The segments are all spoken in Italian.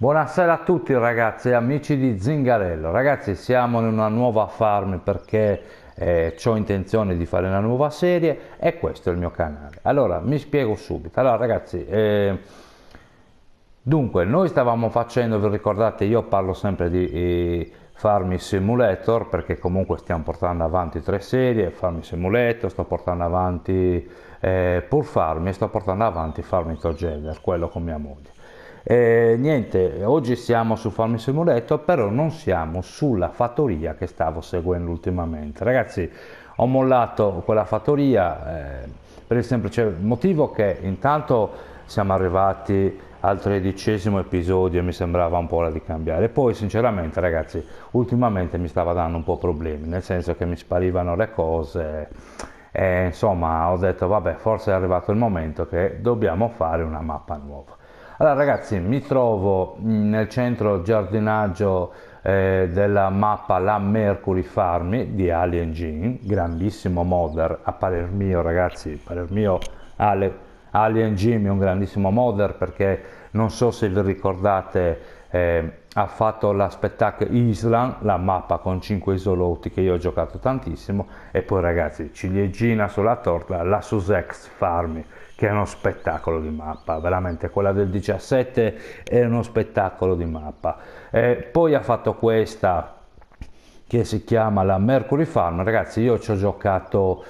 Buonasera a tutti ragazzi e amici di Zingarello. Ragazzi siamo in una nuova farm perché eh, ho intenzione di fare una nuova serie e questo è il mio canale. Allora mi spiego subito. Allora ragazzi, eh, dunque noi stavamo facendo, vi ricordate io parlo sempre di... Eh, Farming Simulator perché comunque stiamo portando avanti tre serie, Farming Simulator, sto portando avanti eh, Pur Farming e sto portando avanti Farming Together, quello con mia moglie. Eh, niente, oggi siamo su Farm Simulator, però non siamo sulla fattoria che stavo seguendo ultimamente. Ragazzi, ho mollato quella fattoria eh, per il semplice motivo che intanto siamo arrivati al tredicesimo episodio e mi sembrava un po' ora di cambiare. Poi, sinceramente, ragazzi, ultimamente mi stava dando un po' problemi, nel senso che mi sparivano le cose. E insomma, ho detto, vabbè, forse è arrivato il momento che dobbiamo fare una mappa nuova. Allora ragazzi, mi trovo mm, nel centro giardinaggio eh, della mappa La Mercury Farmi di Alien Gene, grandissimo modder a parer mio ragazzi, a parer mio Ale, Alien Gene è un grandissimo modder perché non so se vi ricordate eh, ha fatto la spettacolo Island, la mappa con 5 isolotti che io ho giocato tantissimo e poi ragazzi ciliegina sulla torta la Sussex Farmi che è uno spettacolo di mappa, veramente quella del 17 è uno spettacolo di mappa. E poi ha fatto questa che si chiama la Mercury Farm, ragazzi io ci ho giocato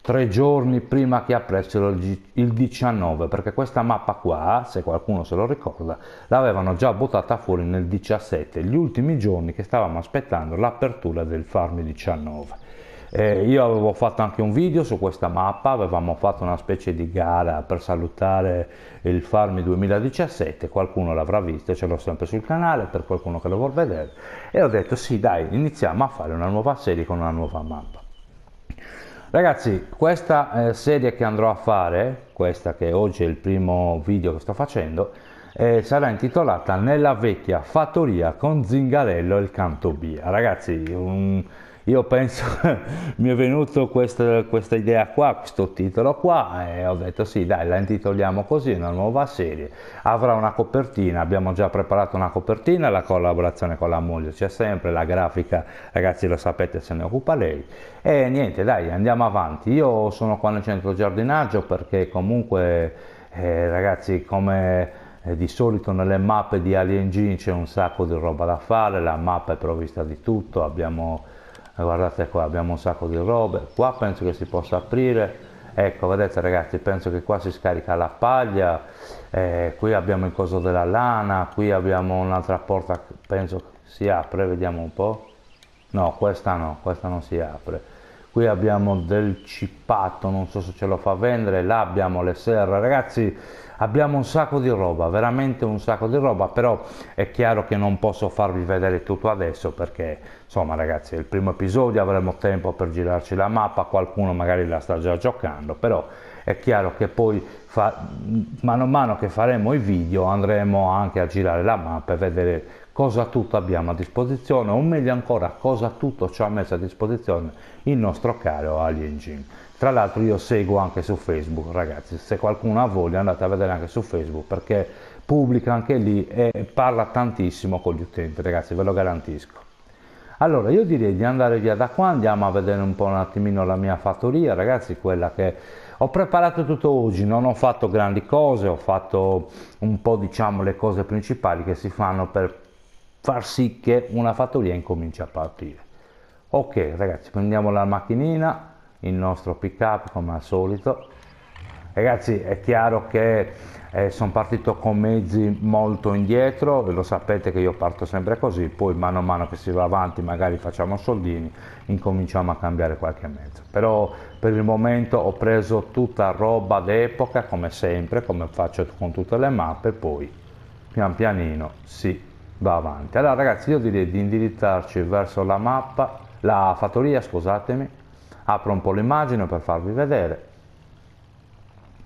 tre giorni prima che apressero il 19 perché questa mappa qua se qualcuno se lo ricorda l'avevano già buttata fuori nel 17 gli ultimi giorni che stavamo aspettando l'apertura del farm 19 eh, io avevo fatto anche un video su questa mappa, avevamo fatto una specie di gara per salutare il Farmi 2017, qualcuno l'avrà visto, ce l'ho sempre sul canale per qualcuno che lo vuol vedere e ho detto sì dai iniziamo a fare una nuova serie con una nuova mappa. Ragazzi, questa eh, serie che andrò a fare, questa che oggi è il primo video che sto facendo, eh, sarà intitolata Nella vecchia fattoria con Zingarello e il canto B. Ragazzi, un io penso, mi è venuto questa, questa, idea qua, questo titolo qua, e ho detto sì, dai, la intitoliamo così, una nuova serie. Avrà una copertina, abbiamo già preparato una copertina, la collaborazione con la moglie c'è sempre, la grafica, ragazzi lo sapete, se ne occupa lei. E niente, dai, andiamo avanti. Io sono qua nel centro giardinaggio perché comunque, eh, ragazzi, come... Eh, di solito nelle mappe di Alien Gene c'è un sacco di roba da fare, la mappa è provvista di tutto, abbiamo guardate qua abbiamo un sacco di robe qua penso che si possa aprire ecco vedete ragazzi penso che qua si scarica la paglia eh, qui abbiamo il coso della lana qui abbiamo un'altra porta penso si apre vediamo un po no questa no questa non si apre qui abbiamo del cipatto non so se ce lo fa vendere là abbiamo le serre ragazzi abbiamo un sacco di roba veramente un sacco di roba però è chiaro che non posso farvi vedere tutto adesso perché insomma ragazzi è il primo episodio avremo tempo per girarci la mappa qualcuno magari la sta già giocando però è chiaro che poi fa, mano a mano che faremo i video andremo anche a girare la mappa e vedere cosa tutto abbiamo a disposizione o meglio ancora cosa tutto ci ha messo a disposizione il nostro caro Alien Gene tra l'altro io seguo anche su Facebook, ragazzi, se qualcuno ha voglia andate a vedere anche su Facebook perché pubblica anche lì e parla tantissimo con gli utenti, ragazzi, ve lo garantisco. Allora io direi di andare via da qua, andiamo a vedere un po' un attimino la mia fattoria, ragazzi, quella che ho preparato tutto oggi, non ho fatto grandi cose, ho fatto un po' diciamo le cose principali che si fanno per far sì che una fattoria incominci a partire. Ok ragazzi, prendiamo la macchinina, il nostro pick up come al solito ragazzi è chiaro che eh, sono partito con mezzi molto indietro lo sapete che io parto sempre così poi mano a mano che si va avanti magari facciamo soldini incominciamo a cambiare qualche mezzo però per il momento ho preso tutta roba d'epoca come sempre come faccio con tutte le mappe poi pian pianino si va avanti allora ragazzi io direi di indirizzarci verso la mappa la fattoria scusatemi apro un po' l'immagine per farvi vedere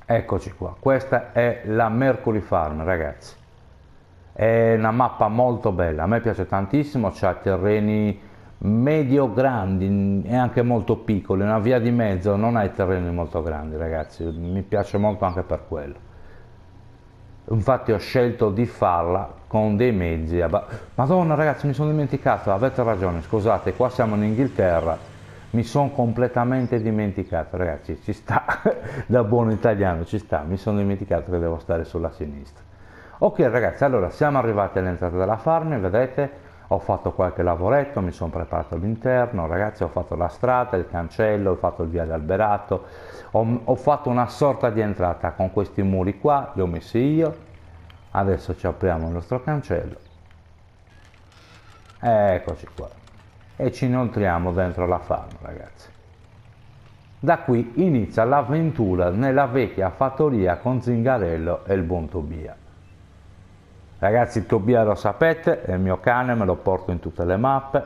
eccoci qua questa è la Mercury Farm ragazzi è una mappa molto bella a me piace tantissimo c'ha terreni medio grandi e anche molto piccoli una via di mezzo non ha i terreni molto grandi ragazzi mi piace molto anche per quello infatti ho scelto di farla con dei mezzi madonna ragazzi mi sono dimenticato avete ragione scusate qua siamo in Inghilterra mi sono completamente dimenticato, ragazzi, ci sta, da buon italiano ci sta, mi sono dimenticato che devo stare sulla sinistra. Ok ragazzi, allora siamo arrivati all'entrata della farm, vedete, ho fatto qualche lavoretto, mi sono preparato l'interno, ragazzi, ho fatto la strada, il cancello, ho fatto il viale alberato, ho, ho fatto una sorta di entrata con questi muri qua, li ho messi io, adesso ci apriamo il nostro cancello, eccoci qua, e ci inoltriamo dentro la farm ragazzi da qui inizia l'avventura nella vecchia fattoria con Zingarello e il buon Tobia ragazzi Tobia lo sapete è il mio cane me lo porto in tutte le mappe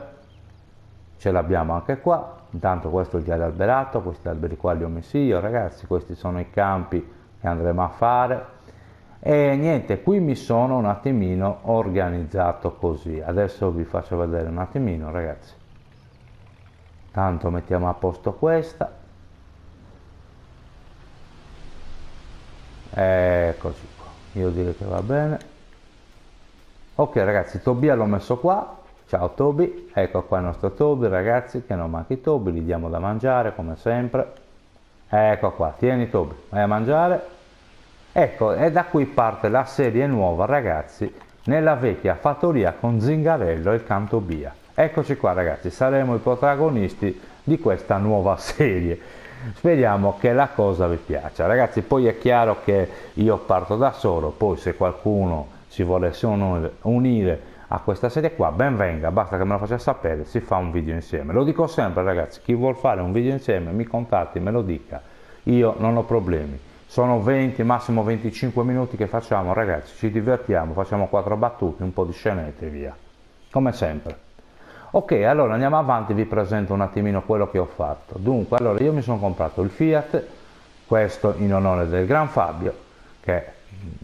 ce l'abbiamo anche qua intanto questo è il giallo alberato questi alberi qua li ho messi io ragazzi questi sono i campi che andremo a fare e niente qui mi sono un attimino organizzato così adesso vi faccio vedere un attimino ragazzi tanto mettiamo a posto questa eccoci qua io direi che va bene ok ragazzi Tobia l'ho messo qua ciao Tobi ecco qua il nostro Tobi ragazzi che non manchi Tobi gli diamo da mangiare come sempre ecco qua tieni Tobi vai a mangiare ecco e da qui parte la serie nuova ragazzi nella vecchia fattoria con Zingarello e il canto Bia Eccoci qua ragazzi, saremo i protagonisti di questa nuova serie. Speriamo che la cosa vi piaccia. Ragazzi, poi è chiaro che io parto da solo, poi se qualcuno si volesse unire a questa serie qua, ben venga, basta che me lo faccia sapere, si fa un video insieme. Lo dico sempre ragazzi, chi vuol fare un video insieme mi contatti, me lo dica, io non ho problemi. Sono 20, massimo 25 minuti che facciamo ragazzi, ci divertiamo, facciamo quattro battute, un po' di scenette e via. Come sempre. Ok, allora andiamo avanti, vi presento un attimino quello che ho fatto. Dunque, allora io mi sono comprato il Fiat, questo in onore del Gran Fabio, che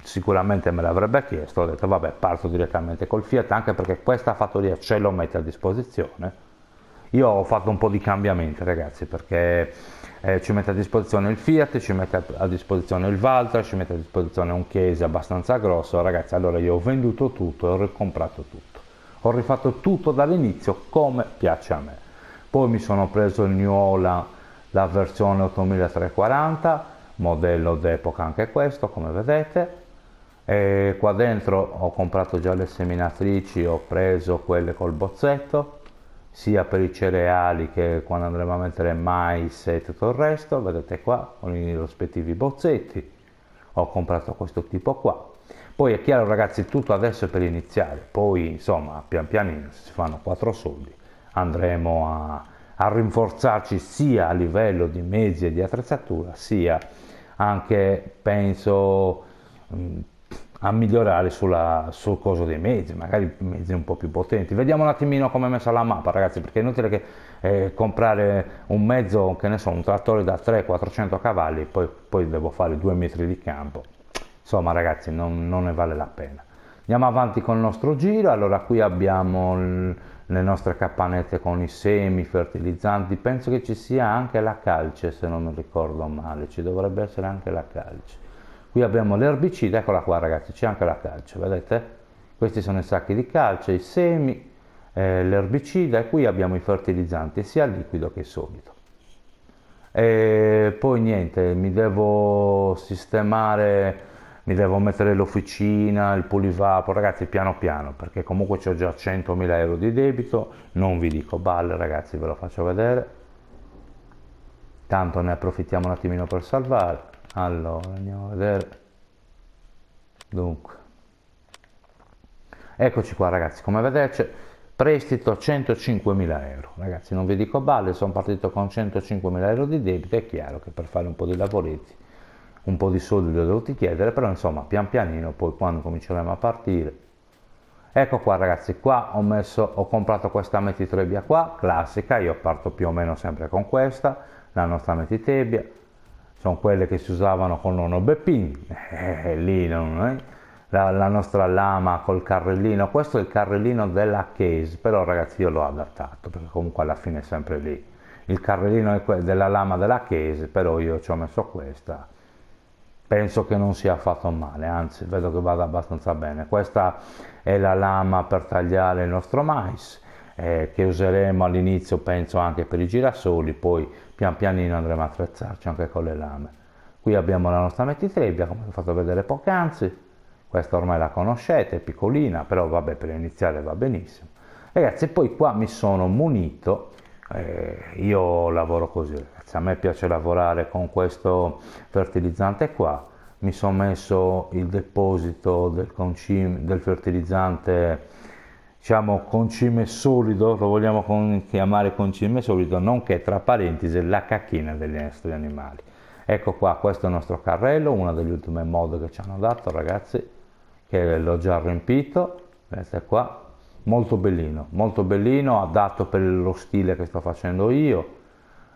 sicuramente me l'avrebbe chiesto, ho detto vabbè parto direttamente col Fiat anche perché questa fattoria ce lo mette a disposizione. Io ho fatto un po' di cambiamenti ragazzi perché eh, ci mette a disposizione il Fiat, ci mette a disposizione il Valtra, ci mette a disposizione un case abbastanza grosso, ragazzi allora io ho venduto tutto e ho ricomprato tutto ho rifatto tutto dall'inizio come piace a me. Poi mi sono preso il New Ola, la versione 8340, modello d'epoca anche questo, come vedete. E qua dentro ho comprato già le seminatrici, ho preso quelle col bozzetto, sia per i cereali che quando andremo a mettere mais e tutto il resto, vedete qua, con i rispettivi bozzetti. Ho comprato questo tipo qua, poi è chiaro ragazzi, tutto adesso è per iniziare, poi insomma pian pianino si fanno quattro soldi, andremo a, a rinforzarci sia a livello di mezzi e di attrezzatura, sia anche penso mm, a migliorare sulla, sul coso dei mezzi, magari mezzi un po' più potenti. Vediamo un attimino come è messa la mappa, ragazzi, perché è inutile che eh, comprare un mezzo, che ne so, un trattore da 300-400 cavalli, poi, poi devo fare due metri di campo. Insomma ragazzi non, non ne vale la pena. Andiamo avanti con il nostro giro, allora qui abbiamo il, le nostre cappanette con i semi, fertilizzanti, penso che ci sia anche la calce se non mi ricordo male, ci dovrebbe essere anche la calce. Qui abbiamo l'erbicida, eccola qua ragazzi, c'è anche la calce, vedete? Questi sono i sacchi di calce, i semi, eh, l'erbicida e qui abbiamo i fertilizzanti sia liquido che solido. E poi niente, mi devo sistemare mi devo mettere l'officina, il polivapor, ragazzi piano piano perché comunque ho già 100.000 euro di debito, non vi dico balle ragazzi ve lo faccio vedere, tanto ne approfittiamo un attimino per salvare, allora andiamo a vedere, dunque, eccoci qua ragazzi, come vedete prestito 105.000 euro. Ragazzi, non vi dico balle, sono partito con 105.000 euro di debito, è chiaro che per fare un po' di lavoretti un po' di soldi li ho dovuti chiedere, però insomma pian pianino poi quando cominceremo a partire. Ecco qua ragazzi, qua ho, messo, ho comprato questa metitrebbia qua, classica, io parto più o meno sempre con questa, la nostra metitebbia, sono quelle che si usavano con nonno Beppin, eh, lì non, è, eh, la, la, nostra lama col carrellino, questo è il carrellino della case, però ragazzi io l'ho adattato perché comunque alla fine è sempre lì, il carrellino della lama della case, però io ci ho messo questa, penso che non sia affatto male, anzi vedo che vada abbastanza bene. Questa è la lama per tagliare il nostro mais eh, che useremo all'inizio penso anche per i girasoli, poi pian pianino andremo a attrezzarci anche con le lame. Qui abbiamo la nostra mettitrebbia, come vi ho fatto vedere poc'anzi, questa ormai la conoscete, è piccolina, però vabbè per iniziare va benissimo. Ragazzi, poi qua mi sono munito, eh, io lavoro così, se a me piace lavorare con questo fertilizzante qua mi sono messo il deposito del, concime, del fertilizzante diciamo concime solido lo vogliamo con, chiamare concime solido nonché tra parentesi la cacchina degli nostri animali ecco qua questo è il nostro carrello una delle ultime mod che ci hanno dato ragazzi che l'ho già riempito vedete qua molto bellino molto bellino adatto per lo stile che sto facendo io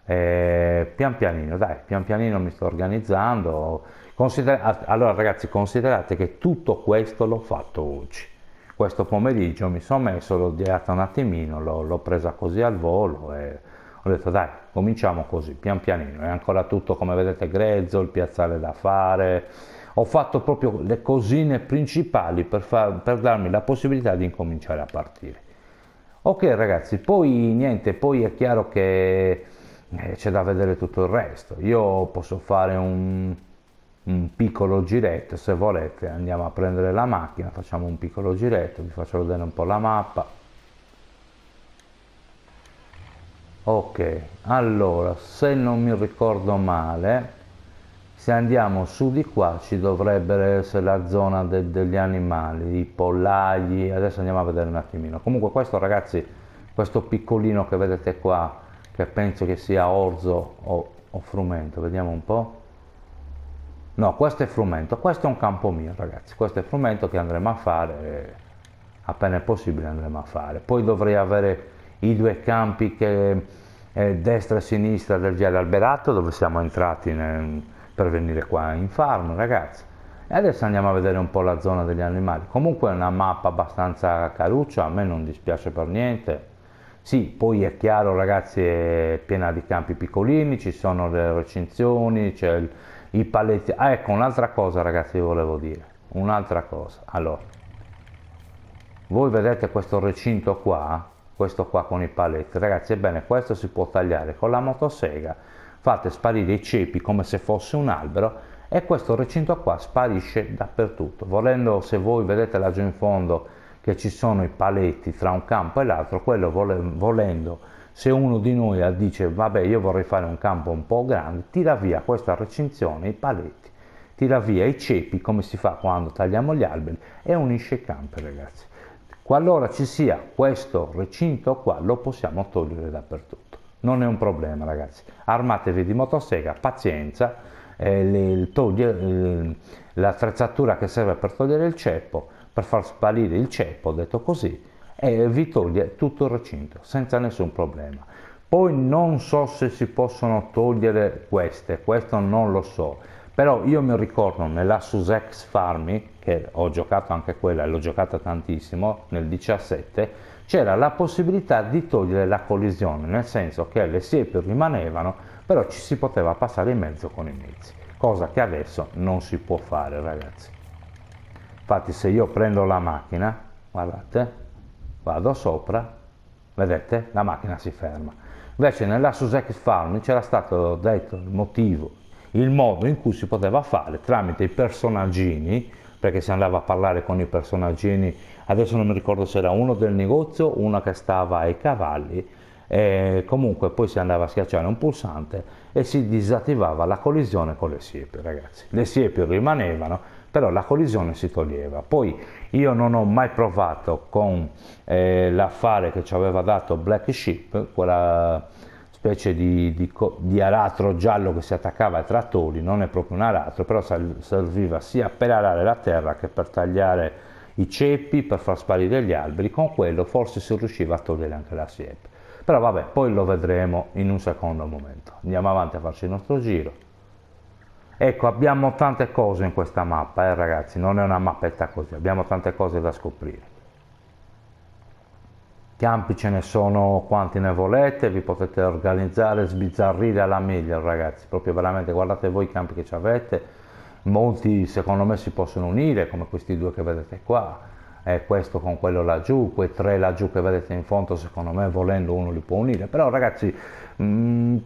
eh, pian pianino, dai, pian pianino mi sto organizzando. Considera- allora ragazzi, considerate che tutto questo l'ho fatto oggi. Questo pomeriggio mi sono messo, l'ho odiata un attimino, l'ho, l'ho, presa così al volo e ho detto dai, cominciamo così, pian pianino. È ancora tutto, come vedete, grezzo, il piazzale da fare. Ho fatto proprio le cosine principali per, far, per darmi la possibilità di incominciare a partire. Ok ragazzi, poi niente, poi è chiaro che eh, c'è da vedere tutto il resto. Io posso fare un, un, piccolo giretto, se volete andiamo a prendere la macchina, facciamo un piccolo giretto, vi faccio vedere un po' la mappa. Ok, allora, se non mi ricordo male, se andiamo su di qua ci dovrebbe essere la zona de degli animali, i pollagli, adesso andiamo a vedere un attimino. Comunque questo ragazzi, questo piccolino che vedete qua, che penso che sia orzo o, o frumento, vediamo un po'. No, questo è frumento, questo è un campo mio ragazzi, questo è frumento che andremo a fare, appena è possibile andremo a fare. Poi dovrei avere i due campi che eh, destra e sinistra del viale alberato dove siamo entrati nel, per venire qua in farm ragazzi. E adesso andiamo a vedere un po' la zona degli animali. Comunque è una mappa abbastanza caruccia, a me non dispiace per niente sì, poi è chiaro ragazzi è piena di campi piccolini, ci sono le recinzioni, c'è il, i paletti. Ah ecco un'altra cosa ragazzi volevo dire, un'altra cosa. Allora, voi vedete questo recinto qua, questo qua con i paletti, ragazzi ebbene questo si può tagliare con la motosega, fate sparire i cepi come se fosse un albero e questo recinto qua sparisce dappertutto. Volendo se voi vedete laggiù in fondo che ci sono i paletti tra un campo e l'altro, quello volendo, se uno di noi dice vabbè io vorrei fare un campo un po' grande, tira via questa recinzione, i paletti, tira via i ceppi come si fa quando tagliamo gli alberi e unisce i campi ragazzi. Qualora ci sia questo recinto qua lo possiamo togliere dappertutto, non è un problema ragazzi, armatevi di motosega, pazienza, eh, le, toglie, eh, l'attrezzatura che serve per togliere il ceppo per far sparire il ceppo, detto così, e vi toglie tutto il recinto senza nessun problema. Poi non so se si possono togliere queste, questo non lo so, però io mi ricordo nella Susex Farmi, che ho giocato anche quella e l'ho giocata tantissimo, nel 17, c'era la possibilità di togliere la collisione, nel senso che le siepi rimanevano, però ci si poteva passare in mezzo con i mezzi, cosa che adesso non si può fare ragazzi. Infatti se io prendo la macchina, guardate, vado sopra, vedete, la macchina si ferma. Invece nella Suzuki Farm c'era stato detto il motivo, il modo in cui si poteva fare tramite i personaggini, perché si andava a parlare con i personaggini, adesso non mi ricordo se era uno del negozio, uno che stava ai cavalli, e comunque poi si andava a schiacciare un pulsante e si disattivava la collisione con le siepi, ragazzi. Le siepi rimanevano però la collisione si toglieva. Poi io non ho mai provato con eh, l'affare che ci aveva dato Black Sheep, quella specie di, di, di, aratro giallo che si attaccava ai trattori, non è proprio un aratro, però serviva sia per arare la terra che per tagliare i ceppi, per far sparire gli alberi, con quello forse si riusciva a togliere anche la siepe però vabbè poi lo vedremo in un secondo momento andiamo avanti a farci il nostro giro Ecco, abbiamo tante cose in questa mappa, eh, ragazzi, non è una mappetta così, abbiamo tante cose da scoprire. Campi ce ne sono quanti ne volete, vi potete organizzare, sbizzarrire alla meglio, ragazzi, proprio veramente guardate voi i campi che ci avete, molti secondo me si possono unire, come questi due che vedete qua, eh, questo con quello laggiù, quei tre laggiù che vedete in fondo, secondo me volendo uno li può unire, però ragazzi... Mh, mm,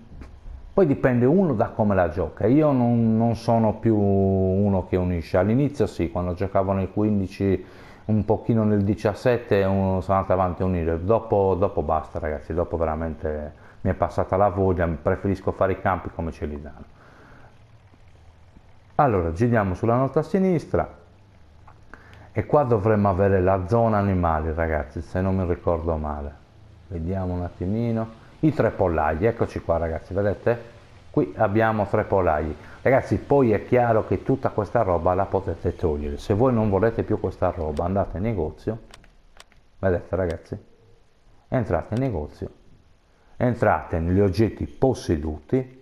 poi dipende uno da come la gioca. Io non, non sono più uno che unisce. All'inizio sì, quando giocavo nel 15, un pochino nel 17 sono andato avanti a unire. Dopo, dopo basta ragazzi, dopo veramente mi è passata la voglia, preferisco fare i campi come ce li danno. Allora, giriamo sulla nota sinistra e qua dovremmo avere la zona animali ragazzi, se non mi ricordo male. Vediamo un attimino i tre pollai eccoci qua ragazzi vedete qui abbiamo tre pollai ragazzi poi è chiaro che tutta questa roba la potete togliere se voi non volete più questa roba andate in negozio vedete ragazzi entrate in negozio entrate negli oggetti posseduti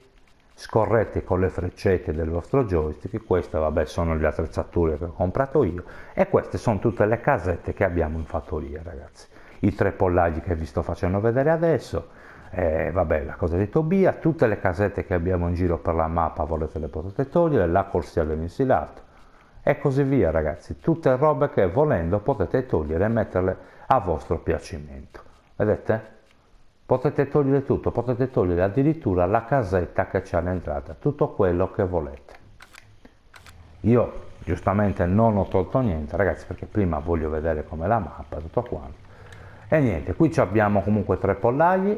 scorrete con le freccette del vostro joystick queste vabbè sono le attrezzature che ho comprato io e queste sono tutte le casette che abbiamo in fattoria ragazzi i tre pollaggi che vi sto facendo vedere adesso eh, vabbè la cosa di Tobia, tutte le casette che abbiamo in giro per la mappa volete le potete togliere, la corsia dell'insilato e così via ragazzi, tutte robe che volendo potete togliere e metterle a vostro piacimento, vedete? Potete togliere tutto, potete togliere addirittura la casetta che c'è all'entrata, tutto quello che volete. Io giustamente non ho tolto niente ragazzi perché prima voglio vedere com'è la mappa tutto quanto e niente qui abbiamo comunque tre pollagli,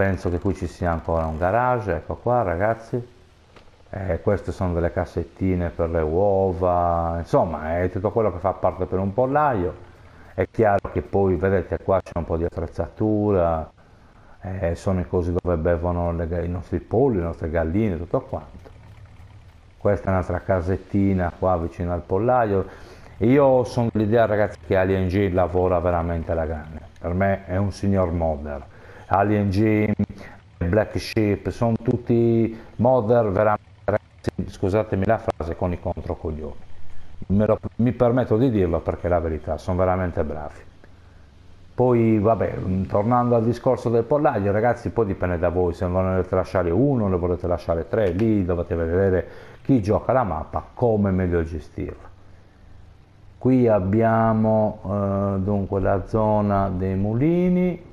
penso che qui ci sia ancora un garage ecco qua ragazzi eh, queste sono delle cassettine per le uova insomma è tutto quello che fa parte per un pollaio è chiaro che poi vedete qua c'è un po' di attrezzatura eh, sono i cosi dove bevono le, i nostri polli, le nostre galline, tutto quanto. Questa è un'altra casettina qua vicino al pollaio. Io sono dell'idea ragazzi che Alien G lavora veramente alla grande. Per me è un signor modder. Alien Jim, Black Sheep, sono tutti mother veramente scusatemi la frase, con i controcoglioni. Lo, mi permetto di dirlo perché è la verità, sono veramente bravi. Poi, vabbè, tornando al discorso del pollaio, ragazzi, poi dipende da voi, se ne volete lasciare uno, ne volete lasciare tre, lì dovete vedere chi gioca la mappa, come meglio gestirla. Qui abbiamo eh, dunque la zona dei mulini,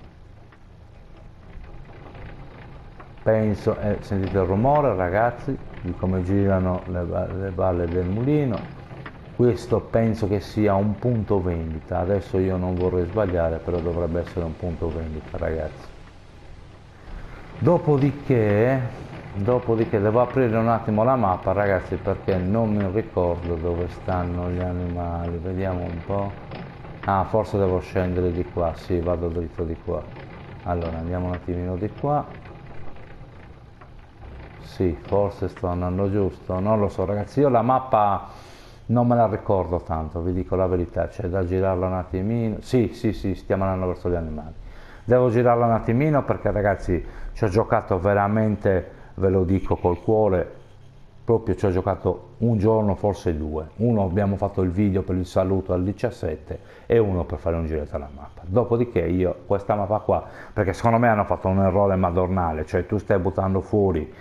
penso, eh, sentite il rumore ragazzi di come girano le, le balle del mulino, questo penso che sia un punto vendita, adesso io non vorrei sbagliare però dovrebbe essere un punto vendita ragazzi. Dopodiché, dopodiché devo aprire un attimo la mappa ragazzi perché non mi ricordo dove stanno gli animali, vediamo un po'. Ah, forse devo scendere di qua, sì, vado dritto di qua. Allora, andiamo un attimino di qua. Sì, forse sto andando giusto, non lo so ragazzi, io la mappa non me la ricordo tanto, vi dico la verità, c'è da girarla un attimino, sì, sì, sì, stiamo andando verso gli animali. Devo girarla un attimino perché ragazzi ci ho giocato veramente, ve lo dico col cuore, proprio ci ho giocato un giorno, forse due. Uno abbiamo fatto il video per il saluto al 17 e uno per fare un giretto alla mappa. Dopodiché io questa mappa qua, perché secondo me hanno fatto un errore madornale, cioè tu stai buttando fuori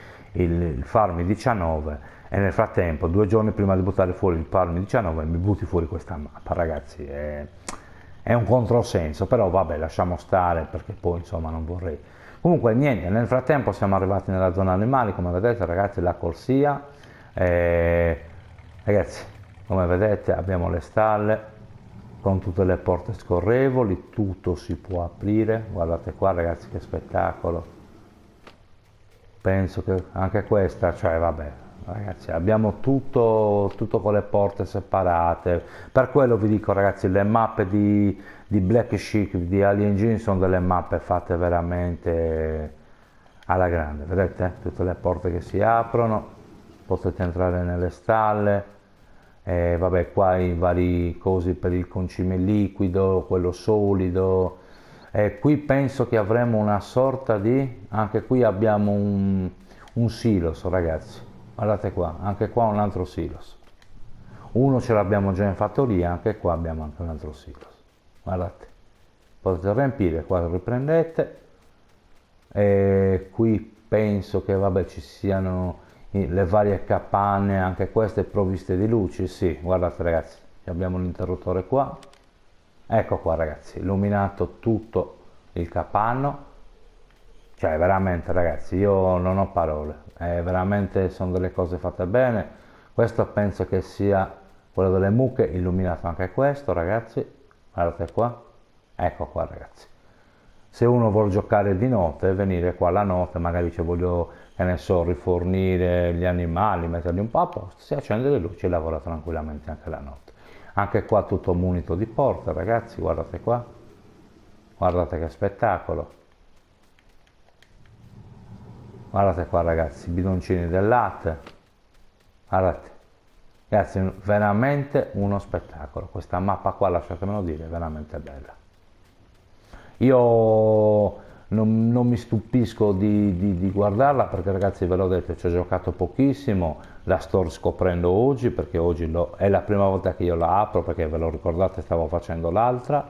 il, il Farmi 19 e nel frattempo due giorni prima di buttare fuori il Farmi 19 mi butti fuori questa mappa ragazzi è, è un controsenso però vabbè lasciamo stare perché poi insomma non vorrei comunque niente nel frattempo siamo arrivati nella zona animali come vedete ragazzi la corsia eh, ragazzi come vedete abbiamo le stalle con tutte le porte scorrevoli tutto si può aprire guardate qua ragazzi che spettacolo penso che anche questa, cioè vabbè, ragazzi abbiamo tutto, tutto, con le porte separate per quello vi dico ragazzi le mappe di, di Black Sheep, di Alien Gene sono delle mappe fatte veramente alla grande vedete tutte le porte che si aprono potete entrare nelle stalle e vabbè qua i vari cosi per il concime liquido quello solido eh, qui penso che avremo una sorta di anche qui abbiamo un, un silos ragazzi guardate qua anche qua un altro silos uno ce l'abbiamo già in fattoria anche qua abbiamo anche un altro silos guardate potete riempire qua riprendete e qui penso che vabbè ci siano le varie capanne anche queste provviste di luci sì guardate ragazzi abbiamo l'interruttore qua ecco qua ragazzi illuminato tutto il capanno cioè veramente ragazzi io non ho parole è eh, veramente sono delle cose fatte bene questo penso che sia quello delle mucche illuminato anche questo ragazzi guardate qua ecco qua ragazzi se uno vuole giocare di notte venire qua la notte magari dice voglio che ne so rifornire gli animali metterli un po' a posto si accende le luci e lavora tranquillamente anche la notte anche qua tutto munito di porta, ragazzi, guardate qua. Guardate che spettacolo. Guardate qua, ragazzi, bidoncini del latte. Guardate. Ragazzi, veramente uno spettacolo. Questa mappa qua, lasciatemelo dire, è veramente bella. Io non, non mi stupisco di, di, di, guardarla perché ragazzi ve l'ho detto ci ho giocato pochissimo la sto scoprendo oggi perché oggi lo, è la prima volta che io la apro perché ve lo ricordate stavo facendo l'altra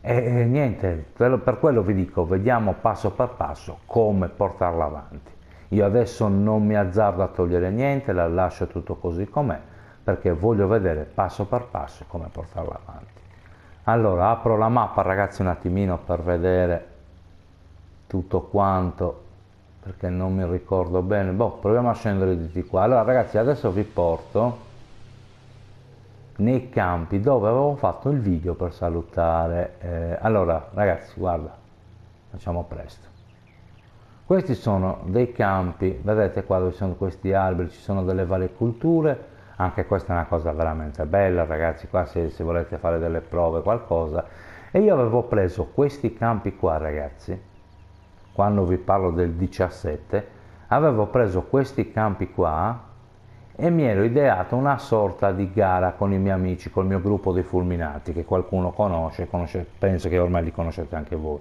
e, niente per quello vi dico vediamo passo per passo come portarla avanti io adesso non mi azzardo a togliere niente la lascio tutto così com'è perché voglio vedere passo per passo come portarla avanti allora apro la mappa ragazzi un attimino per vedere tutto quanto perché non mi ricordo bene boh proviamo a scendere di qua allora ragazzi adesso vi porto nei campi dove avevo fatto il video per salutare eh, allora ragazzi guarda facciamo presto questi sono dei campi vedete qua dove ci sono questi alberi ci sono delle varie culture anche questa è una cosa veramente bella ragazzi qua se, se volete fare delle prove qualcosa e io avevo preso questi campi qua ragazzi quando vi parlo del 17 avevo preso questi campi qua e mi ero ideato una sorta di gara con i miei amici, col mio gruppo dei fulminati che qualcuno conosce, conosce penso che ormai li conoscete anche voi.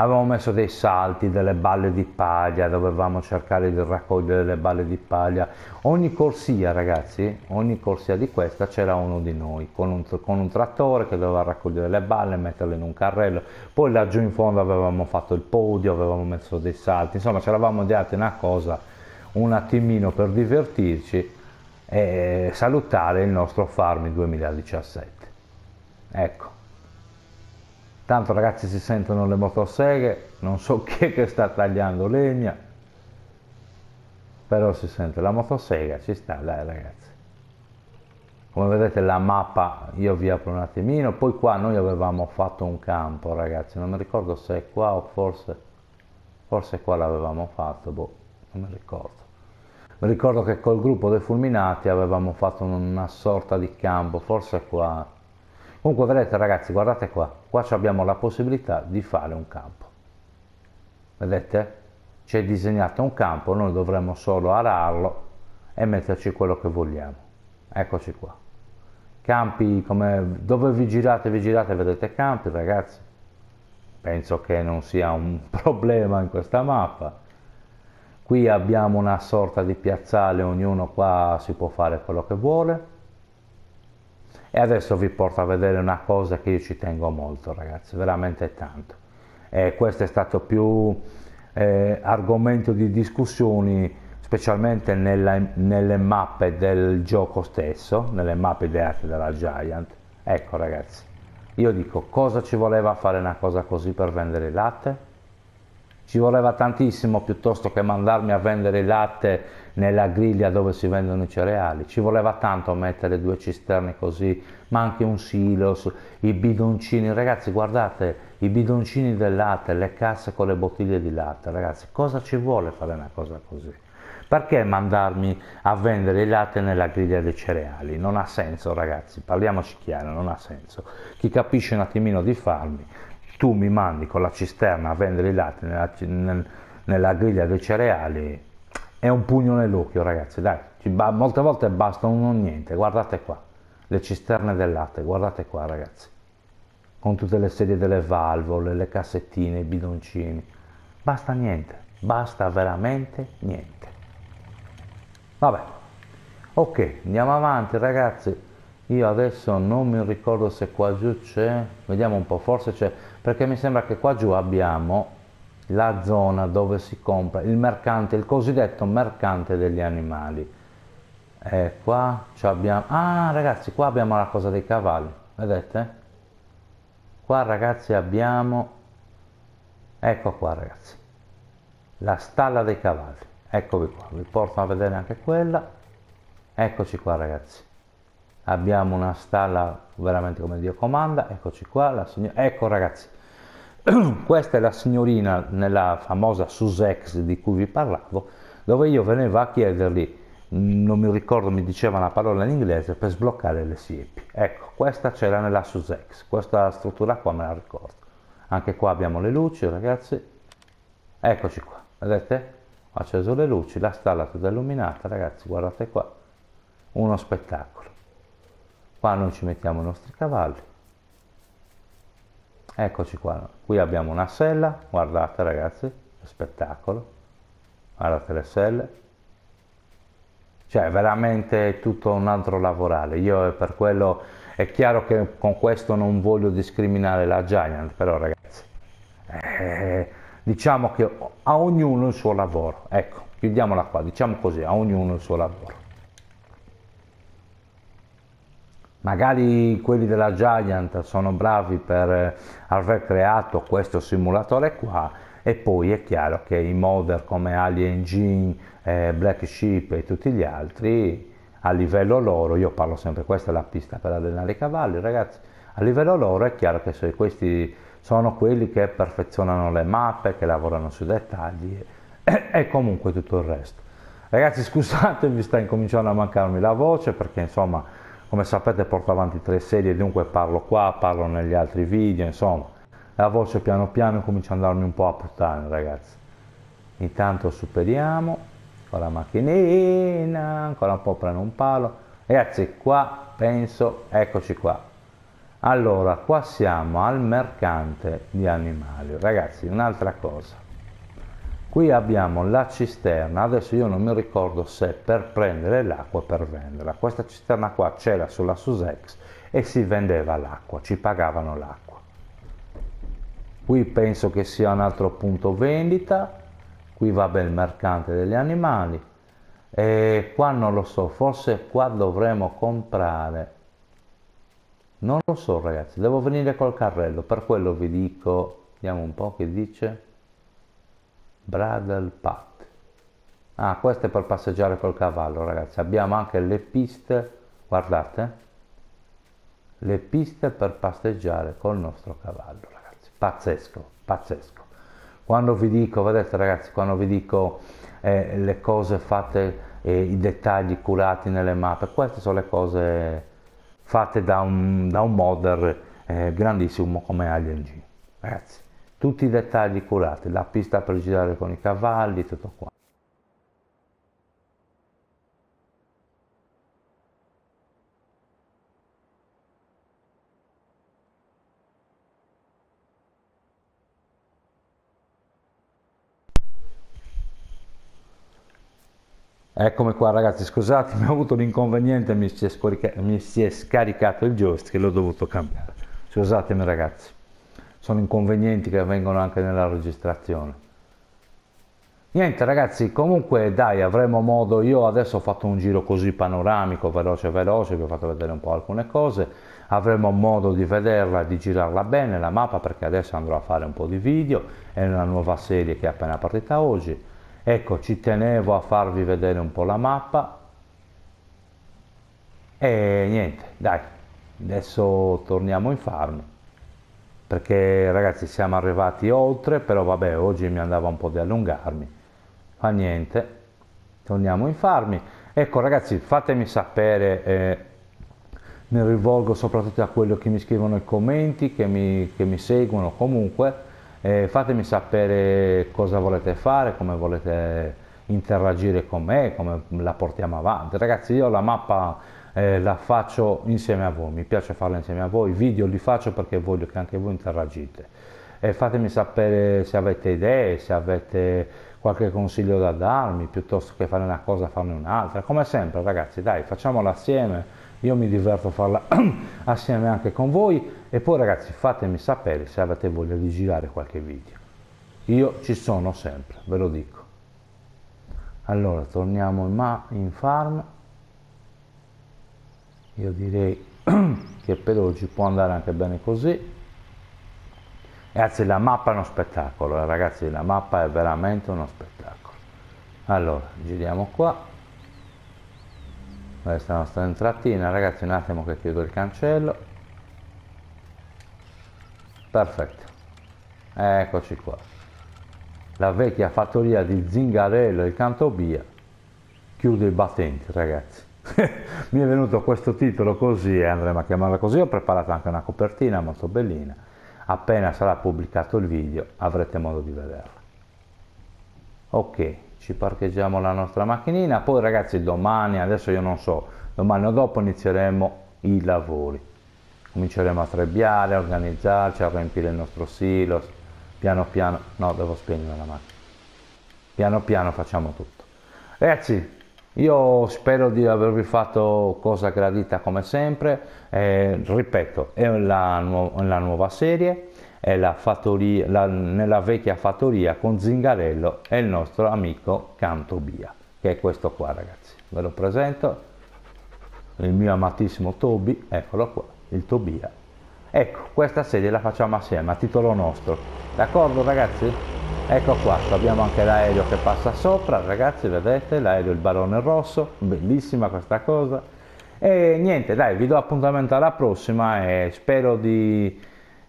Avevamo messo dei salti, delle balle di paglia, dovevamo cercare di raccogliere le balle di paglia. Ogni corsia, ragazzi, ogni corsia di questa c'era uno di noi con un, con un trattore che doveva raccogliere le balle, metterle in un carrello. Poi laggiù in fondo avevamo fatto il podio, avevamo messo dei salti. Insomma, ci eravamo dati una cosa un attimino per divertirci e salutare il nostro Farmi 2017. Ecco. Tanto ragazzi si sentono le motoseghe, non so chi è che sta tagliando legna, però si sente la motosega, ci sta, dai ragazzi. Come vedete la mappa, io vi apro un attimino, poi qua noi avevamo fatto un campo ragazzi, non mi ricordo se è qua o forse, forse qua l'avevamo fatto, boh, non mi ricordo. Mi ricordo che col gruppo dei fulminati avevamo fatto una sorta di campo, forse qua, comunque vedete ragazzi guardate qua qua abbiamo la possibilità di fare un campo vedete c'è disegnato un campo noi dovremmo solo ararlo e metterci quello che vogliamo eccoci qua campi come dove vi girate vi girate vedete campi ragazzi penso che non sia un problema in questa mappa qui abbiamo una sorta di piazzale ognuno qua si può fare quello che vuole e adesso vi porto a vedere una cosa che io ci tengo molto ragazzi veramente tanto e eh, questo è stato più eh, argomento di discussioni specialmente nella, nelle mappe del gioco stesso nelle mappe ideate dalla Giant ecco ragazzi io dico cosa ci voleva fare una cosa così per vendere latte ci voleva tantissimo piuttosto che mandarmi a vendere il latte nella griglia dove si vendono i cereali, ci voleva tanto mettere due cisterne così, ma anche un silos, i bidoncini, ragazzi guardate i bidoncini del latte, le casse con le bottiglie di latte, ragazzi cosa ci vuole fare una cosa così? Perché mandarmi a vendere il latte nella griglia dei cereali? Non ha senso ragazzi, parliamoci chiaro, non ha senso. Chi capisce un attimino di farmi tu mi mandi con la cisterna a vendere i latte nella, nel, nella griglia dei cereali, è un pugno nell'occhio ragazzi, dai, molte volte basta un niente, guardate qua, le cisterne del latte, guardate qua ragazzi, con tutte le sedie delle valvole, le cassettine, i bidoncini, basta niente, basta veramente niente. Vabbè, ok, andiamo avanti ragazzi, io adesso non mi ricordo se qua giù c'è, vediamo un po', forse c'è, perché mi sembra che qua giù abbiamo la zona dove si compra il mercante, il cosiddetto mercante degli animali. E eh, qua abbiamo... Ah ragazzi, qua abbiamo la cosa dei cavalli, vedete? Qua ragazzi abbiamo... Ecco qua ragazzi, la stalla dei cavalli. Eccovi qua, vi porto a vedere anche quella. Eccoci qua ragazzi. Abbiamo una stalla veramente come Dio comanda. Eccoci qua, la signora... Ecco ragazzi, Questa è la signorina nella famosa Susex di cui vi parlavo, dove io venivo a chiedergli, non mi ricordo, mi diceva una parola in inglese per sbloccare le siepi. Ecco, questa c'era nella Susex, questa struttura qua me la ricordo. Anche qua abbiamo le luci, ragazzi. Eccoci qua, vedete? Ho acceso le luci, la stalla è tutta illuminata, ragazzi, guardate qua. Uno spettacolo. Qua noi ci mettiamo i nostri cavalli eccoci qua qui abbiamo una sella guardate ragazzi che spettacolo guardate le selle cioè veramente tutto un altro lavorare io eh, per quello è chiaro che con questo non voglio discriminare la Giant però ragazzi eh, diciamo che a ognuno il suo lavoro ecco chiudiamola qua diciamo così a ognuno il suo lavoro Magari quelli della Giant sono bravi per eh, aver creato questo simulatore qua e poi è chiaro che i modder come Alien Gene, eh, Black Sheep e tutti gli altri a livello loro, io parlo sempre, questa è la pista per allenare i cavalli ragazzi, a livello loro è chiaro che se questi sono quelli che perfezionano le mappe, che lavorano sui dettagli e, eh, e comunque tutto il resto. Ragazzi scusate, vi sta incominciando a mancarmi la voce perché insomma come sapete porto avanti tre serie, dunque parlo qua, parlo negli altri video, insomma, la voce piano piano comincia ad andarmi un po' a puttana ragazzi. Intanto superiamo, con la macchinina, ancora un po' prendo un palo, ragazzi qua penso, eccoci qua. Allora, qua siamo al mercante di animali, ragazzi, un'altra cosa qui abbiamo la cisterna adesso io non mi ricordo se per prendere l'acqua o per venderla questa cisterna qua c'era sulla Susex e si vendeva l'acqua ci pagavano l'acqua qui penso che sia un altro punto vendita qui va bene il mercante degli animali e qua non lo so forse qua dovremo comprare non lo so ragazzi devo venire col carrello per quello vi dico vediamo un po' che dice Bradle Path. Ah, questo è per passeggiare col cavallo, ragazzi. Abbiamo anche le piste, guardate, le piste per passeggiare col nostro cavallo, ragazzi. Pazzesco, pazzesco. Quando vi dico, vedete ragazzi, quando vi dico eh, le cose fatte, eh, i dettagli curati nelle mappe, queste sono le cose fatte da un, da un modder eh, grandissimo come Alien G. ragazzi tutti i dettagli curati, la pista per girare con i cavalli, tutto qua. Eccomi qua ragazzi, scusate, mi ho avuto un inconveniente, mi si, è, mi si è scaricato il joystick e l'ho dovuto cambiare. Scusatemi ragazzi sono inconvenienti che avvengono anche nella registrazione. Niente ragazzi, comunque dai, avremo modo, io adesso ho fatto un giro così panoramico, veloce veloce, vi ho fatto vedere un po' alcune cose, avremo modo di vederla, di girarla bene la mappa perché adesso andrò a fare un po' di video, è una nuova serie che è appena partita oggi, ecco ci tenevo a farvi vedere un po' la mappa e niente, dai, adesso torniamo in farm perché ragazzi siamo arrivati oltre, però vabbè oggi mi andava un po' di allungarmi, fa niente, torniamo in farmi. Ecco ragazzi fatemi sapere, eh, mi rivolgo soprattutto a quelli che mi scrivono i commenti, che mi, che mi seguono comunque, eh, fatemi sapere cosa volete fare, come volete interagire con me, come la portiamo avanti. Ragazzi io la mappa eh, la faccio insieme a voi, mi piace farla insieme a voi, video li faccio perché voglio che anche voi interagite. E fatemi sapere se avete idee, se avete qualche consiglio da darmi, piuttosto che fare una cosa, farne un'altra. Come sempre ragazzi, dai, facciamola assieme, io mi diverto a farla assieme anche con voi e poi ragazzi fatemi sapere se avete voglia di girare qualche video. Io ci sono sempre, ve lo dico. Allora, torniamo in, in farm io direi che per oggi può andare anche bene così ragazzi la mappa è uno spettacolo eh, ragazzi la mappa è veramente uno spettacolo allora giriamo qua questa è la nostra entratina ragazzi un attimo che chiudo il cancello perfetto eccoci qua la vecchia fattoria di Zingarello e Cantobia chiude il battente ragazzi mi è venuto questo titolo così eh, andremo a chiamarla così, ho preparato anche una copertina molto bellina, appena sarà pubblicato il video avrete modo di vederla. Ok, ci parcheggiamo la nostra macchinina, poi ragazzi domani, adesso io non so, domani o dopo inizieremo i lavori, cominceremo a trebbiare, a organizzarci, a riempire il nostro silos, piano piano, no devo spegnere la macchina, piano piano facciamo tutto. Ragazzi, io spero di avervi fatto cosa gradita come sempre, eh, ripeto, è la, nu la, nuova serie, è la fattoria, la, nella vecchia fattoria con Zingarello e il nostro amico Cantobia, che è questo qua ragazzi, ve lo presento, il mio amatissimo Tobi, eccolo qua, il Tobia ecco questa serie la facciamo assieme a titolo nostro d'accordo ragazzi ecco qua abbiamo anche l'aereo che passa sopra ragazzi vedete l'aereo il barone rosso bellissima questa cosa e niente dai vi do appuntamento alla prossima e spero di,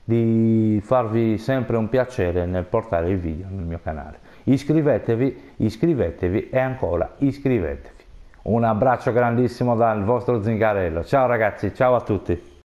di farvi sempre un piacere nel portare il video nel mio canale iscrivetevi iscrivetevi e ancora iscrivetevi un abbraccio grandissimo dal vostro Zingarello ciao ragazzi ciao a tutti